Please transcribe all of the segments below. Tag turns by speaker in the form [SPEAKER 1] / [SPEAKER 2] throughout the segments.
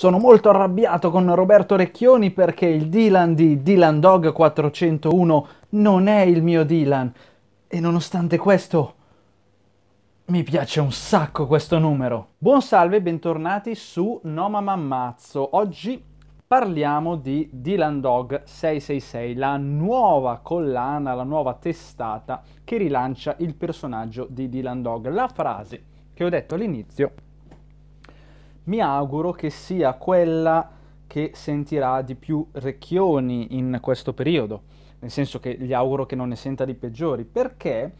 [SPEAKER 1] Sono molto arrabbiato con Roberto Recchioni perché il Dylan di Dylan Dog 401 non è il mio Dylan. E nonostante questo, mi piace un sacco questo numero. Buon salve e bentornati su Noma Mammazzo. Oggi parliamo di Dylan Dog 666, la nuova collana, la nuova testata che rilancia il personaggio di Dylan Dog. La frase che ho detto all'inizio mi auguro che sia quella che sentirà di più Recchioni in questo periodo, nel senso che gli auguro che non ne senta di peggiori, perché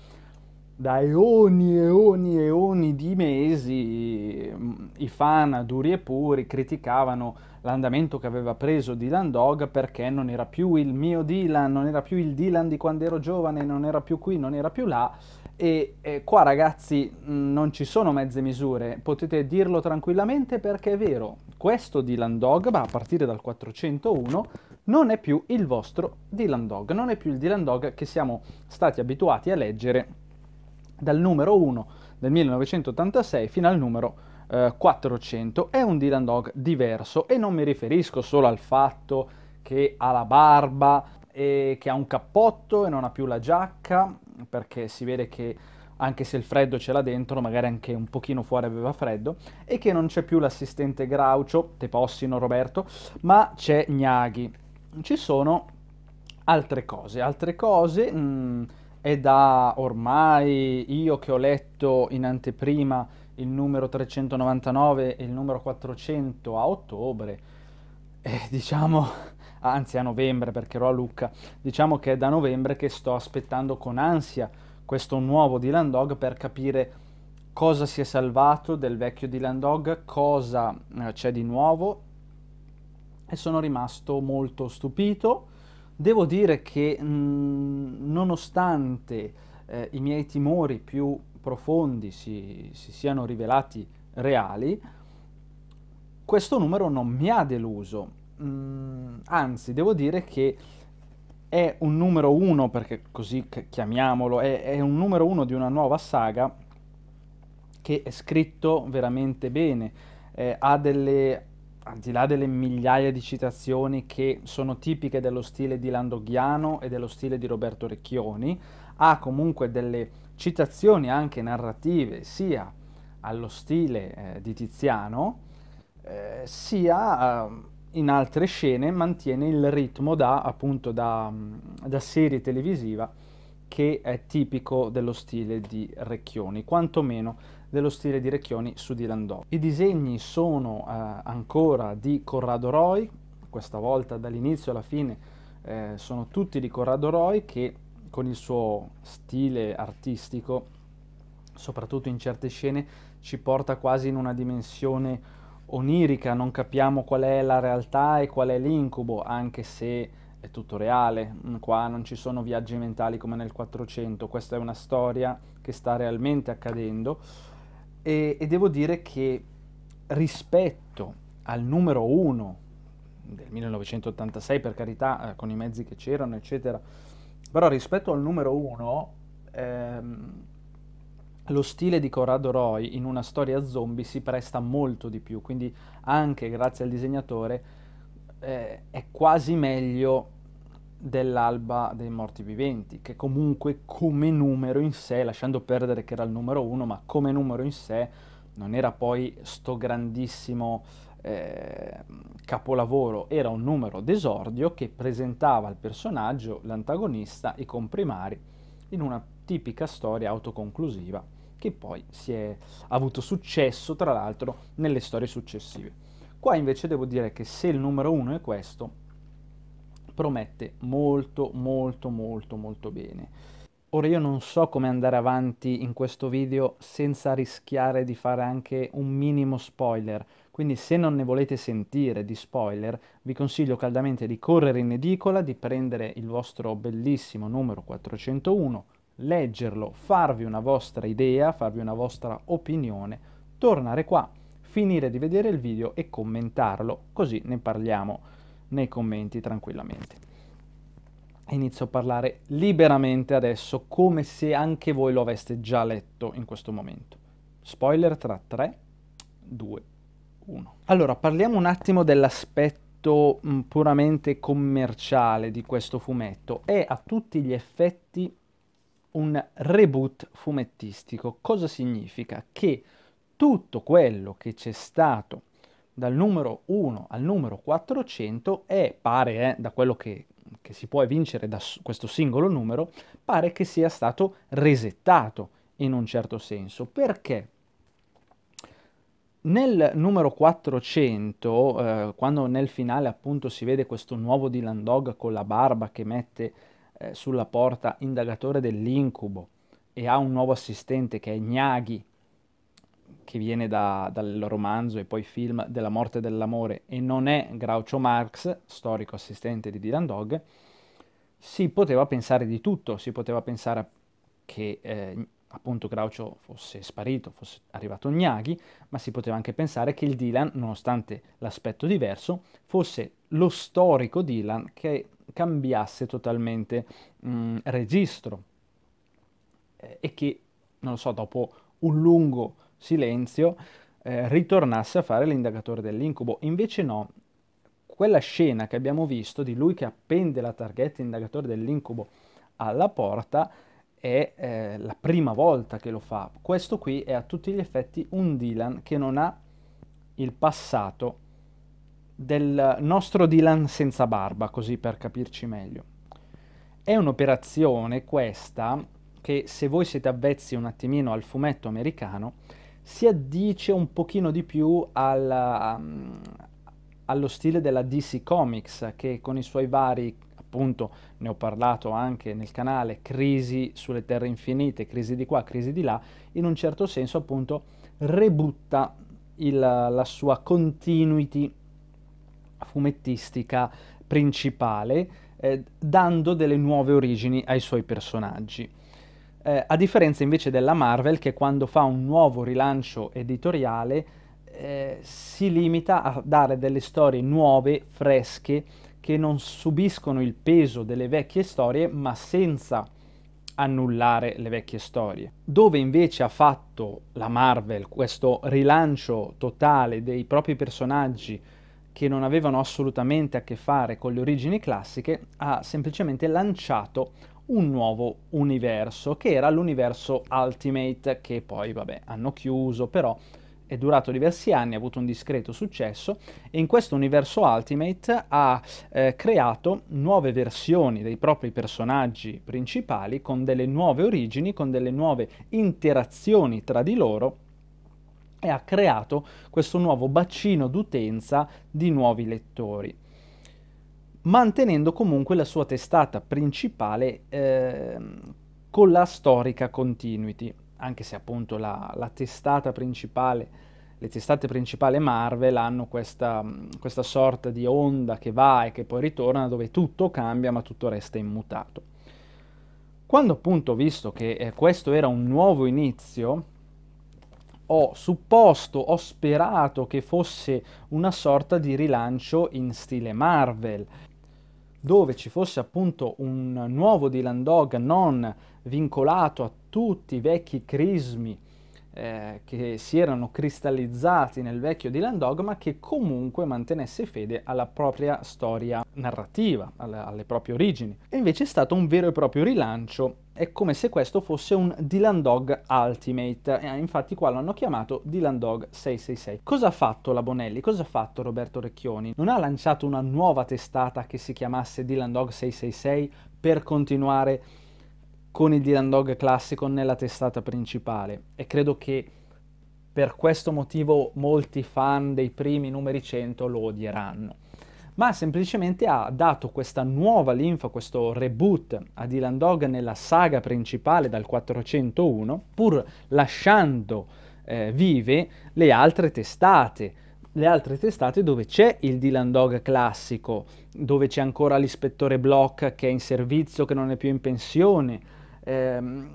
[SPEAKER 1] da eoni, e eoni, eoni di mesi mm, i fan duri e puri criticavano l'andamento che aveva preso Dylan Dog perché non era più il mio Dylan, non era più il Dylan di quando ero giovane, non era più qui, non era più là. E, e qua ragazzi mm, non ci sono mezze misure, potete dirlo tranquillamente perché è vero, questo Dylan Dog, a partire dal 401, non è più il vostro Dylan Dog, non è più il Dylan Dog che siamo stati abituati a leggere dal numero 1 del 1986 fino al numero 400. Eh, È un Dylan Dog diverso e non mi riferisco solo al fatto che ha la barba e che ha un cappotto e non ha più la giacca, perché si vede che anche se il freddo ce l'ha dentro, magari anche un pochino fuori aveva freddo, e che non c'è più l'assistente Graucio, te possino Roberto, ma c'è Gnaghi. Ci sono altre cose, altre cose mh, mm, è da ormai io che ho letto in anteprima il numero 399 e il numero 400 a ottobre, eh, diciamo, anzi a novembre perché ero a Lucca, diciamo che è da novembre che sto aspettando con ansia questo nuovo Dylan Dog per capire cosa si è salvato del vecchio Dylan Dog, cosa eh, c'è di nuovo e sono rimasto molto stupito Devo dire che mh, mm, nonostante eh, i miei timori più profondi si, si, siano rivelati reali, questo numero non mi ha deluso. Mm, anzi, devo dire che è un numero uno, perché così chiamiamolo, è, è un numero uno di una nuova saga che è scritto veramente bene, eh, ha delle al di là delle migliaia di citazioni che sono tipiche dello stile di Landoghiano e dello stile di Roberto Recchioni, ha comunque delle citazioni anche narrative sia allo stile eh, di Tiziano, eh, sia eh, in altre scene mantiene il ritmo da, appunto, da, mm, da serie televisiva che è tipico dello stile di Recchioni, quantomeno dello stile di Recchioni su Dylan Dog. I disegni sono eh, ancora di Corrado Roy, questa volta dall'inizio alla fine eh, sono tutti di Corrado Roy che con il suo stile artistico, soprattutto in certe scene, ci porta quasi in una dimensione onirica, non capiamo qual è la realtà e qual è l'incubo, anche se è tutto reale, mm, qua non ci sono viaggi mentali come nel 400, questa è una storia che sta realmente accadendo e, e devo dire che rispetto al numero uno del 1986, per carità, eh, con i mezzi che c'erano, eccetera, però rispetto al numero uno, ehm, lo stile di Corrado Roy in una storia zombie si presta molto di più, quindi anche grazie al disegnatore eh, è quasi meglio dell'alba dei morti viventi, che comunque come numero in sé, lasciando perdere che era il numero uno, ma come numero in sé non era poi sto grandissimo eh, capolavoro, era un numero d'esordio che presentava il personaggio, l'antagonista, i comprimari, in una tipica storia autoconclusiva che poi si è avuto successo tra l'altro nelle storie successive. Qua invece devo dire che se il numero uno è questo, promette molto molto molto molto bene. Ora io non so come andare avanti in questo video senza rischiare di fare anche un minimo spoiler, quindi se non ne volete sentire di spoiler vi consiglio caldamente di correre in edicola, di prendere il vostro bellissimo numero 401, leggerlo, farvi una vostra idea, farvi una vostra opinione, tornare qua, finire di vedere il video e commentarlo, così ne parliamo nei commenti tranquillamente. Inizio a parlare liberamente adesso, come se anche voi lo aveste già letto in questo momento. Spoiler tra 3, 2, 1. Allora, parliamo un attimo dell'aspetto mm, puramente commerciale di questo fumetto. È a tutti gli effetti un reboot fumettistico. Cosa significa? Che tutto quello che c'è stato dal numero 1 al numero 400 e pare, eh, da quello che, che si può evincere da questo singolo numero, pare che sia stato resettato in un certo senso. Perché? Nel numero 400, eh, quando nel finale appunto si vede questo nuovo Dylan Dog con la barba che mette eh, sulla porta indagatore dell'incubo e ha un nuovo assistente che è Gnaghi, che viene da, dal romanzo e poi film della morte dell'amore e non è Groucho Marx, storico assistente di Dylan Dog, si poteva pensare di tutto, si poteva pensare che eh, appunto Groucho fosse sparito, fosse arrivato Gnaghi, ma si poteva anche pensare che il Dylan, nonostante l'aspetto diverso, fosse lo storico Dylan che cambiasse totalmente mh, mm, registro eh, e che, non lo so, dopo un lungo silenzio, eh, ritornasse a fare l'indagatore dell'incubo. Invece no, quella scena che abbiamo visto di lui che appende la targhetta indagatore dell'incubo alla porta è eh, la prima volta che lo fa. Questo qui è a tutti gli effetti un Dylan che non ha il passato del nostro Dylan senza barba, così per capirci meglio. È un'operazione questa che se voi siete avvezzi un attimino al fumetto americano, si addice un pochino di più alla, um, allo stile della DC Comics che con i suoi vari appunto ne ho parlato anche nel canale crisi sulle terre infinite crisi di qua crisi di là in un certo senso appunto rebutta il, la sua continuity fumettistica principale eh, dando delle nuove origini ai suoi personaggi eh, a differenza invece della Marvel che quando fa un nuovo rilancio editoriale eh, si limita a dare delle storie nuove, fresche, che non subiscono il peso delle vecchie storie ma senza annullare le vecchie storie. Dove invece ha fatto la Marvel questo rilancio totale dei propri personaggi che non avevano assolutamente a che fare con le origini classiche, ha semplicemente lanciato un nuovo universo, che era l'universo Ultimate, che poi, vabbè, hanno chiuso, però è durato diversi anni, ha avuto un discreto successo e in questo universo Ultimate ha eh, creato nuove versioni dei propri personaggi principali con delle nuove origini, con delle nuove interazioni tra di loro e ha creato questo nuovo bacino d'utenza di nuovi lettori mantenendo comunque la sua testata principale eh, con la storica continuity, anche se appunto la, la testata principale, le testate principali Marvel hanno questa, questa sorta di onda che va e che poi ritorna dove tutto cambia ma tutto resta immutato. Quando appunto ho visto che eh, questo era un nuovo inizio, ho supposto, ho sperato che fosse una sorta di rilancio in stile Marvel, dove ci fosse appunto un nuovo Dylan Dog non vincolato a tutti i vecchi crismi eh, che si erano cristallizzati nel vecchio Dylan Dog, ma che comunque mantenesse fede alla propria storia narrativa, alla, alle proprie origini. E invece è stato un vero e proprio rilancio è come se questo fosse un Dylan Dog Ultimate, eh, infatti qua l'hanno chiamato Dylan Dog 666. Cosa ha fatto la Bonelli? Cosa ha fatto Roberto Recchioni? Non ha lanciato una nuova testata che si chiamasse Dylan Dog 666 per continuare con il Dylan Dog classico nella testata principale e credo che per questo motivo molti fan dei primi numeri 100 lo odieranno ma semplicemente ha dato questa nuova linfa, questo reboot a Dylan Dog nella saga principale dal 401, pur lasciando eh, vive le altre testate le altre testate dove c'è il Dylan Dog classico, dove c'è ancora l'ispettore Block che è in servizio, che non è più in pensione. Ehm,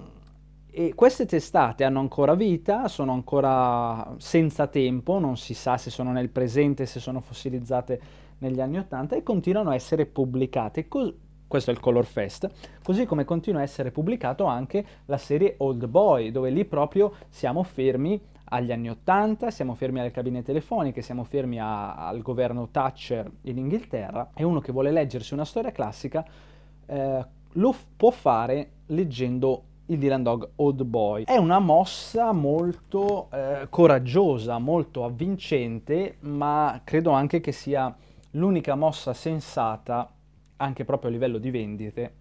[SPEAKER 1] e queste testate hanno ancora vita, sono ancora senza tempo, non si sa se sono nel presente, se sono fossilizzate negli anni 80 e continuano a essere pubblicate. Co- questo è il Color Fest, così come continua a essere pubblicato anche la serie Old Boy, dove lì proprio siamo fermi agli anni 80, siamo fermi alle cabine telefoniche, siamo fermi a, al governo Thatcher in Inghilterra e uno che vuole leggersi una storia classica eh, lo f- può fare leggendo il Dylan Dog Old Boy. È una mossa molto eh, coraggiosa, molto avvincente, ma credo anche che sia l'unica mossa sensata, anche proprio a livello di vendite,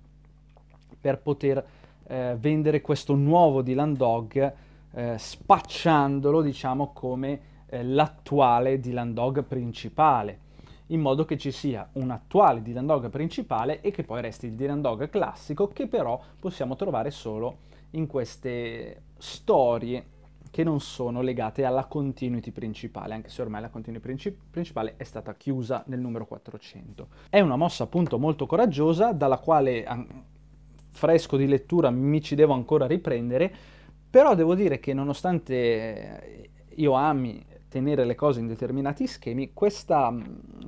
[SPEAKER 1] per poter eh, vendere questo nuovo Dylan Dog eh, spacciandolo, diciamo, come eh, l'attuale Dylan Dog principale, in modo che ci sia un attuale Dylan Dog principale e che poi resti il Dylan Dog classico che però possiamo trovare solo in queste storie che non sono legate alla continuity principale, anche se ormai la continuity princip principale è stata chiusa nel numero 400. È una mossa appunto molto coraggiosa, dalla quale fresco di lettura mi ci devo ancora riprendere, però devo dire che nonostante eh, io ami tenere le cose in determinati schemi, questa, mm,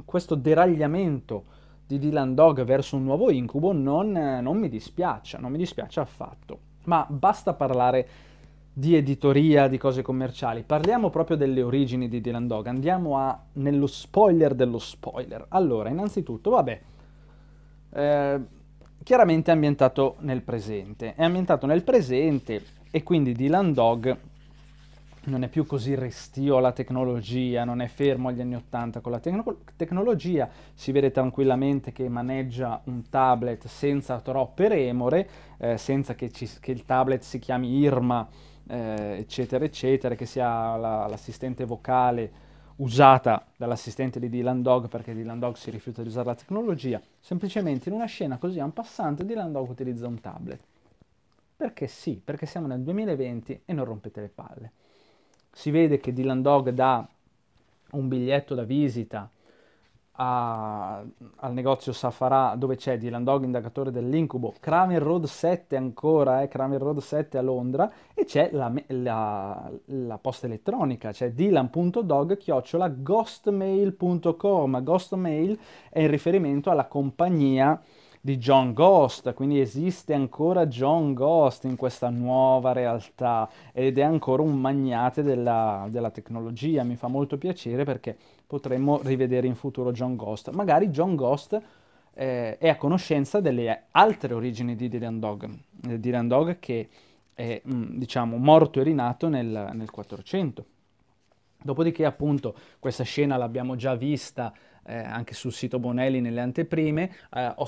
[SPEAKER 1] questo deragliamento di Dylan Dog verso un nuovo incubo non, non mi dispiace, non mi dispiace affatto. Ma basta parlare di editoria, di cose commerciali, parliamo proprio delle origini di Dylan Dog, andiamo a, nello spoiler dello spoiler. Allora, innanzitutto, vabbè, eh, chiaramente è ambientato nel presente, è ambientato nel presente e quindi Dylan Dog non è più così restio alla tecnologia, non è fermo agli anni Ottanta con la tecno- tecnologia, si vede tranquillamente che maneggia un tablet senza troppe remore, eh, senza che, ci, che il tablet si chiami Irma, eh, eccetera, eccetera, che sia la, l'assistente vocale usata dall'assistente di Dylan Dog perché Dylan Dog si rifiuta di usare la tecnologia, semplicemente in una scena così un passante Dylan Dog utilizza un tablet. Perché sì, perché siamo nel 2020 e non rompete le palle. Si vede che Dylan Dog dà un biglietto da visita a, al negozio Safarà dove c'è Dylan Dog, indagatore dell'incubo, Kramer Road 7 ancora, eh, Cramer Road 7 a Londra e c'è la, la, la posta elettronica, c'è dylan.dog chiocciola ghostmail.com, ghostmail è in riferimento alla compagnia di John Ghost, quindi esiste ancora John Ghost in questa nuova realtà ed è ancora un magnate della, della tecnologia, mi fa molto piacere perché potremmo rivedere in futuro John Ghost. Magari John Ghost eh, è a conoscenza delle altre origini di Dylan Dog, eh, Dylan Dog che è mm, diciamo, morto e rinato nel, nel 400. Dopodiché appunto questa scena l'abbiamo già vista eh, anche sul sito Bonelli nelle anteprime, eh, ho,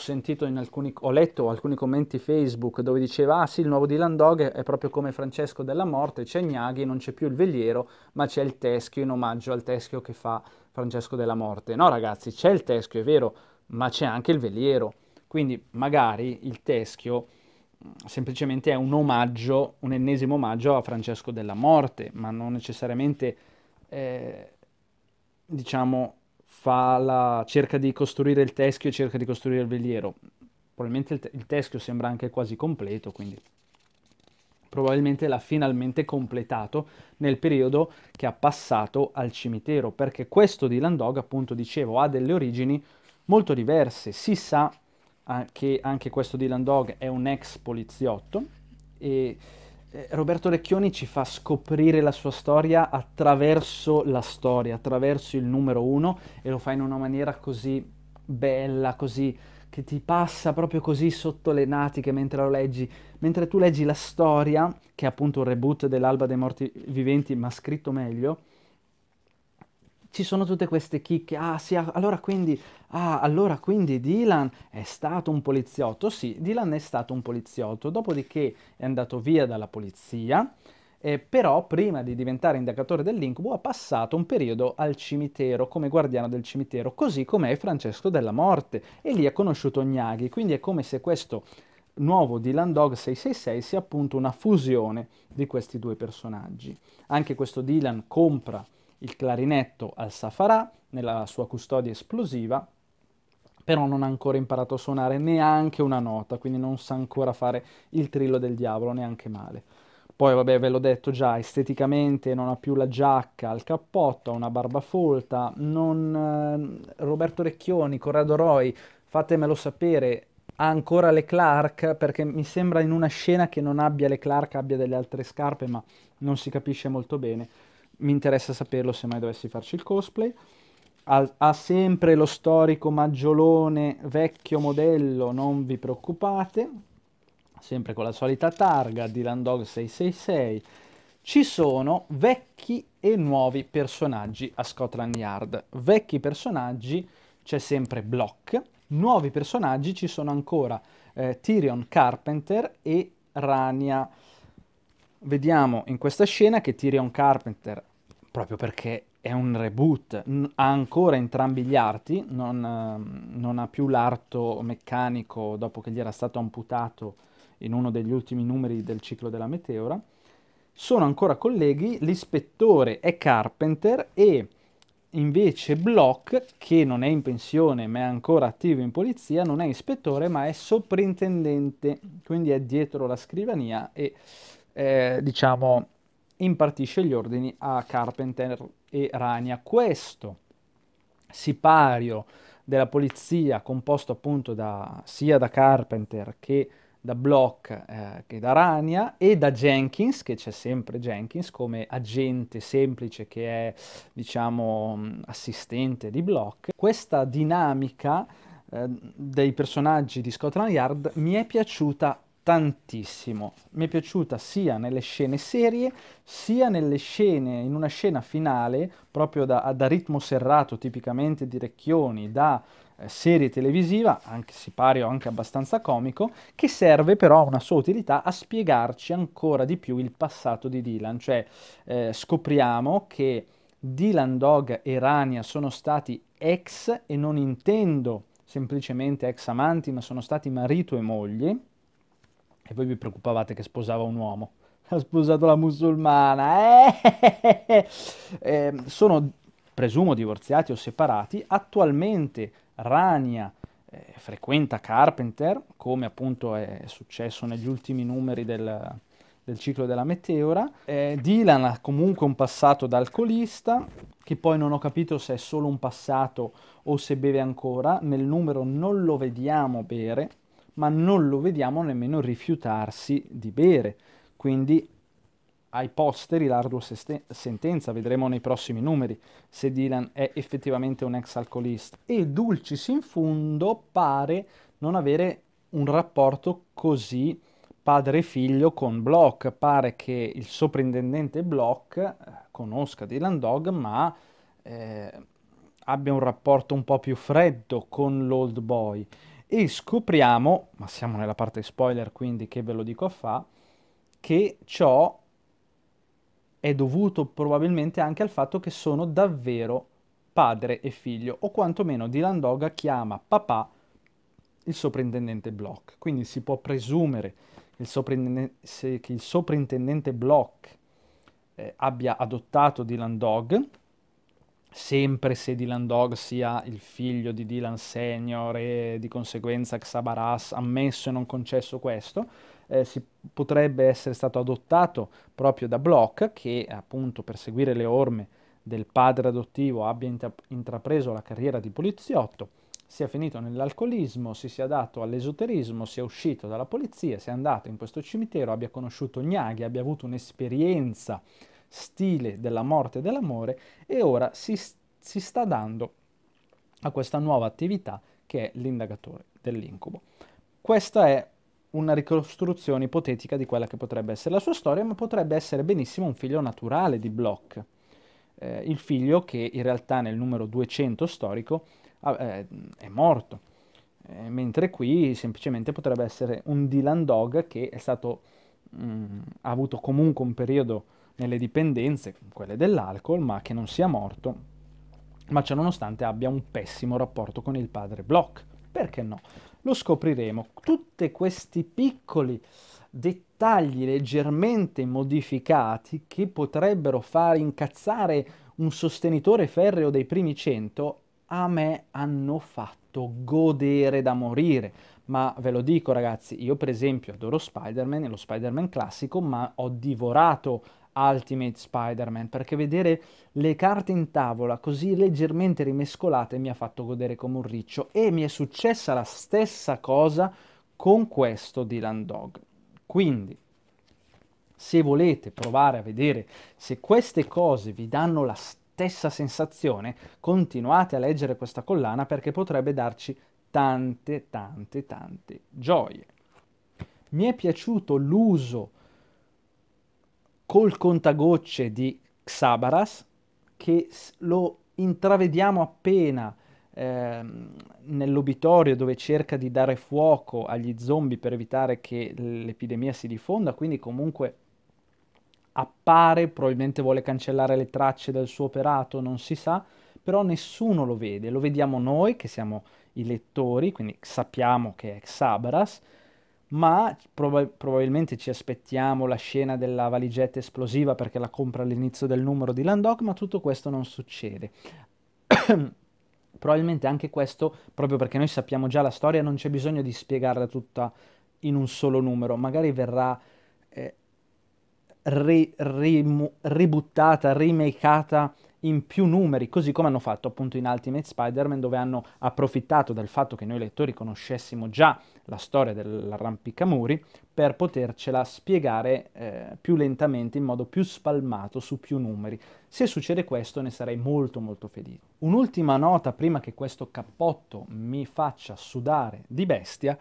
[SPEAKER 1] alcuni, ho letto alcuni commenti Facebook dove diceva ah sì il nuovo Dylan Dog è proprio come Francesco della Morte, c'è Gnaghi, non c'è più il veliero ma c'è il teschio in omaggio al teschio che fa Francesco della Morte. No ragazzi c'è il teschio è vero ma c'è anche il veliero, quindi magari il teschio mm, semplicemente è un omaggio, un ennesimo omaggio a Francesco della Morte, ma non necessariamente eh, diciamo la, cerca di costruire il teschio e cerca di costruire il veliero. Probabilmente il, te, il teschio sembra anche quasi completo, quindi probabilmente l'ha finalmente completato nel periodo che ha passato al cimitero, perché questo di Landog, appunto dicevo, ha delle origini molto diverse. Si sa ah, che anche questo Dylan Dog è un ex poliziotto e eh, Roberto Recchioni ci fa scoprire la sua storia attraverso la storia, attraverso il numero uno e lo fa in una maniera così bella, così che ti passa proprio così sotto le natiche mentre lo leggi, mentre tu leggi la storia, che è appunto un reboot dell'Alba dei Morti Viventi ma scritto meglio, ci sono tutte queste chicche, ah sì, ah, allora quindi, ah, allora quindi Dylan è stato un poliziotto, sì, Dylan è stato un poliziotto, dopodiché è andato via dalla polizia, eh, però prima di diventare indagatore dell'incubo ha passato un periodo al cimitero come guardiano del cimitero, così come è Francesco della Morte, e lì ha conosciuto Gnaghi, quindi è come se questo nuovo Dylan Dog 666 sia appunto una fusione di questi due personaggi. Anche questo Dylan compra il clarinetto al Safarà nella sua custodia esplosiva, però non ha ancora imparato a suonare neanche una nota, quindi non sa ancora fare il trillo del diavolo neanche male. Poi, vabbè, ve l'ho detto già, esteticamente non ha più la giacca, il cappotto, ha una barba folta, non... Ehm, Roberto Recchioni, Corrado Roy, fatemelo sapere, ha ancora le Clark, perché mi sembra in una scena che non abbia le Clark, abbia delle altre scarpe, ma non si capisce molto bene mi interessa saperlo se mai dovessi farci il cosplay. Ha, ha sempre lo storico maggiolone vecchio modello, non vi preoccupate, sempre con la solita targa di Landog 666. Ci sono vecchi e nuovi personaggi a Scotland Yard. Vecchi personaggi c'è sempre Block, nuovi personaggi ci sono ancora eh, Tyrion Carpenter e Rania vediamo in questa scena che Tyrion Carpenter, proprio perché è un reboot, n- ha ancora entrambi gli arti, non, ehm, non, ha più l'arto meccanico dopo che gli era stato amputato in uno degli ultimi numeri del ciclo della meteora. Sono ancora colleghi, l'ispettore è Carpenter e invece Block, che non è in pensione ma è ancora attivo in polizia, non è ispettore ma è soprintendente, quindi è dietro la scrivania e eh, diciamo, impartisce gli ordini a Carpenter e Rania. Questo sipario della polizia, composto appunto da, sia da Carpenter che da Block, eh, che da Rania, e da Jenkins, che c'è sempre Jenkins come agente semplice che è, diciamo, assistente di Block. Questa dinamica eh, dei personaggi di Scotland Yard mi è piaciuta tantissimo. Mi è piaciuta sia nelle scene serie, sia nelle scene, in una scena finale, proprio da, da ritmo serrato, tipicamente di Recchioni, da eh, serie televisiva, anche se sipario anche abbastanza comico, che serve però a una sua utilità a spiegarci ancora di più il passato di Dylan, cioè eh, scopriamo che Dylan Dog e Rania sono stati ex e non intendo semplicemente ex amanti, ma sono stati marito e moglie, e voi vi preoccupavate che sposava un uomo. Ha sposato la musulmana. Eh? Eh, sono, presumo, divorziati o separati. Attualmente Rania eh, frequenta Carpenter, come appunto è successo negli ultimi numeri del, del ciclo della meteora. Eh, Dylan ha comunque un passato da alcolista, che poi non ho capito se è solo un passato o se beve ancora. Nel numero non lo vediamo bere, ma non lo vediamo nemmeno rifiutarsi di bere. Quindi ai posteri l'ardua sentenza, vedremo nei prossimi numeri se Dylan è effettivamente un ex alcolista. E Dulcis in fundo pare non avere un rapporto così padre-figlio con Block. Pare che il soprintendente Block eh, conosca Dylan Dog, ma eh, abbia un rapporto un po' più freddo con l'old boy e scopriamo, ma siamo nella parte spoiler quindi che ve lo dico a fa, che ciò è dovuto probabilmente anche al fatto che sono davvero padre e figlio, o quantomeno Dylan Doga chiama papà il soprintendente Block. Quindi si può presumere il che il soprintendente Block eh, abbia adottato Dylan Dog sempre se Dylan Dog sia il figlio di Dylan Senior e di conseguenza Xabaras, ammesso e non concesso questo, eh, si potrebbe essere stato adottato proprio da Bloch che appunto per seguire le orme del padre adottivo abbia intra- intrapreso la carriera di poliziotto, sia finito nell'alcolismo, si sia dato all'esoterismo, sia uscito dalla polizia, sia andato in questo cimitero, abbia conosciuto Gnaghi, abbia avuto un'esperienza stile della morte e dell'amore e ora si, si sta dando a questa nuova attività che è l'indagatore dell'incubo. Questa è una ricostruzione ipotetica di quella che potrebbe essere la sua storia, ma potrebbe essere benissimo un figlio naturale di Bloch, eh, il figlio che in realtà nel numero 200 storico ah, eh, è morto, eh, mentre qui semplicemente potrebbe essere un Dylan Dog che è stato, mh, mm, ha avuto comunque un periodo nelle dipendenze, quelle dell'alcol, ma che non sia morto, ma ciononostante abbia un pessimo rapporto con il padre Block. Perché no? Lo scopriremo. Tutti questi piccoli dettagli leggermente modificati che potrebbero far incazzare un sostenitore ferreo dei primi cento, a me hanno fatto godere da morire. Ma ve lo dico ragazzi, io per esempio adoro Spider-Man e lo Spider-Man classico, ma ho divorato Ultimate Spider-Man, perché vedere le carte in tavola così leggermente rimescolate mi ha fatto godere come un riccio e mi è successa la stessa cosa con questo Dylan Dog. Quindi, se volete provare a vedere se queste cose vi danno la stessa sensazione, continuate a leggere questa collana perché potrebbe darci tante, tante, tante gioie. Mi è piaciuto l'uso col contagocce di Xabaras che lo intravediamo appena eh, nell'obitorio dove cerca di dare fuoco agli zombie per evitare che l'epidemia si diffonda, quindi comunque appare, probabilmente vuole cancellare le tracce del suo operato, non si sa, però nessuno lo vede, lo vediamo noi che siamo i lettori, quindi sappiamo che è Xabaras, ma prob- probabilmente ci aspettiamo la scena della valigetta esplosiva perché la compra all'inizio del numero di Landoc, ma tutto questo non succede. probabilmente anche questo, proprio perché noi sappiamo già la storia, non c'è bisogno di spiegarla tutta in un solo numero, magari verrà eh, ri- rimu- ributtata, remakeata in più numeri, così come hanno fatto appunto in Ultimate Spider-Man, dove hanno approfittato del fatto che noi lettori conoscessimo già la storia dell'arrampicamuri per potercela spiegare eh, più lentamente, in modo più spalmato, su più numeri. Se succede questo ne sarei molto molto felice. Un'ultima nota prima che questo cappotto mi faccia sudare di bestia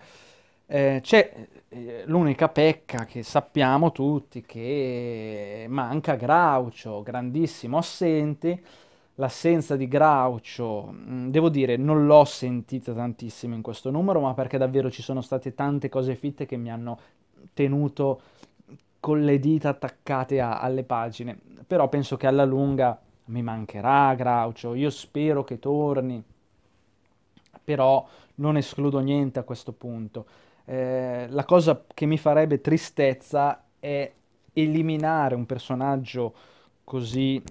[SPEAKER 1] eh, c'è eh, l'unica pecca che sappiamo tutti che manca Graucio, grandissimo assente. L'assenza di Graucio, mm, devo dire, non l'ho sentita tantissimo in questo numero, ma perché davvero ci sono state tante cose fitte che mi hanno tenuto con le dita attaccate a, alle pagine. Però penso che alla lunga mi mancherà Graucio, io spero che torni, però non escludo niente a questo punto eh, la cosa che mi farebbe tristezza è eliminare un personaggio così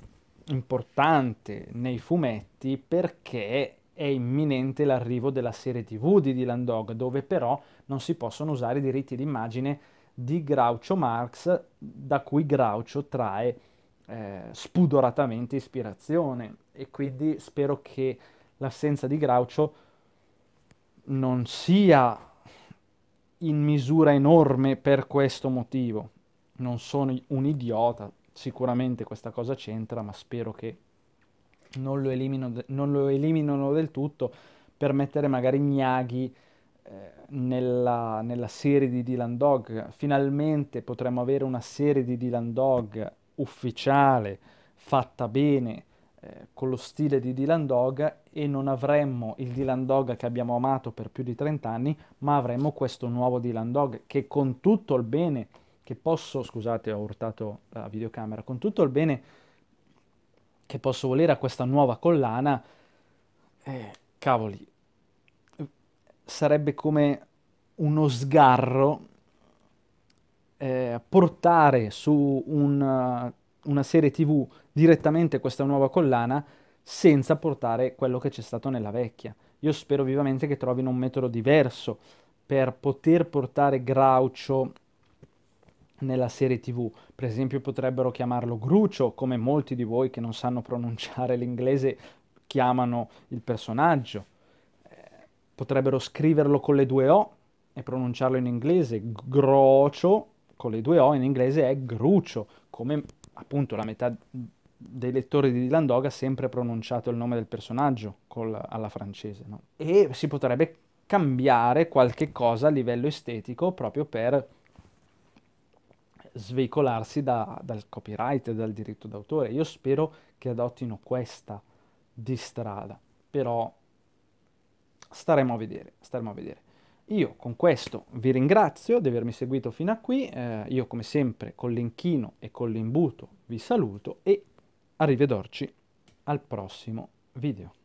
[SPEAKER 1] importante nei fumetti perché è imminente l'arrivo della serie tv di Dylan Dog dove però non si possono usare i diritti d'immagine di Groucho Marx da cui Groucho trae eh, spudoratamente ispirazione e quindi spero che l'assenza di Groucho non sia in misura enorme per questo motivo. Non sono un idiota, sicuramente questa cosa c'entra, ma spero che non lo, eliminano, non lo eliminano del tutto per mettere magari Gnaghi eh, nella, nella, serie di Dylan Dog. Finalmente potremo avere una serie di Dylan Dog ufficiale, fatta bene, eh, con lo stile di Dylan Dog e non avremmo il Dylan Dog che abbiamo amato per più di 30 anni, ma avremmo questo nuovo Dylan Dog che con tutto il bene che posso, scusate ho urtato la videocamera, con tutto il bene che posso volere a questa nuova collana, eh, cavoli, sarebbe come uno sgarro eh, portare su un una serie tv direttamente questa nuova collana senza portare quello che c'è stato nella vecchia. Io spero vivamente che trovino un metodo diverso per poter portare Groucho nella serie tv. Per esempio potrebbero chiamarlo Grucio, come molti di voi che non sanno pronunciare l'inglese chiamano il personaggio. Eh, potrebbero scriverlo con le due O e pronunciarlo in inglese. Grocio con le due O in inglese è Grucio, come appunto la metà dei lettori di Dylan Dog ha sempre pronunciato il nome del personaggio col, alla francese, no? E si potrebbe cambiare qualche cosa a livello estetico proprio per sveicolarsi da, dal copyright e dal diritto d'autore. Io spero che adottino questa di strada, però staremo a vedere, staremo a vedere. Io con questo vi ringrazio di avermi seguito fino a qui, eh, io come sempre con l'inchino e con l'imbuto vi saluto e arrivederci al prossimo video.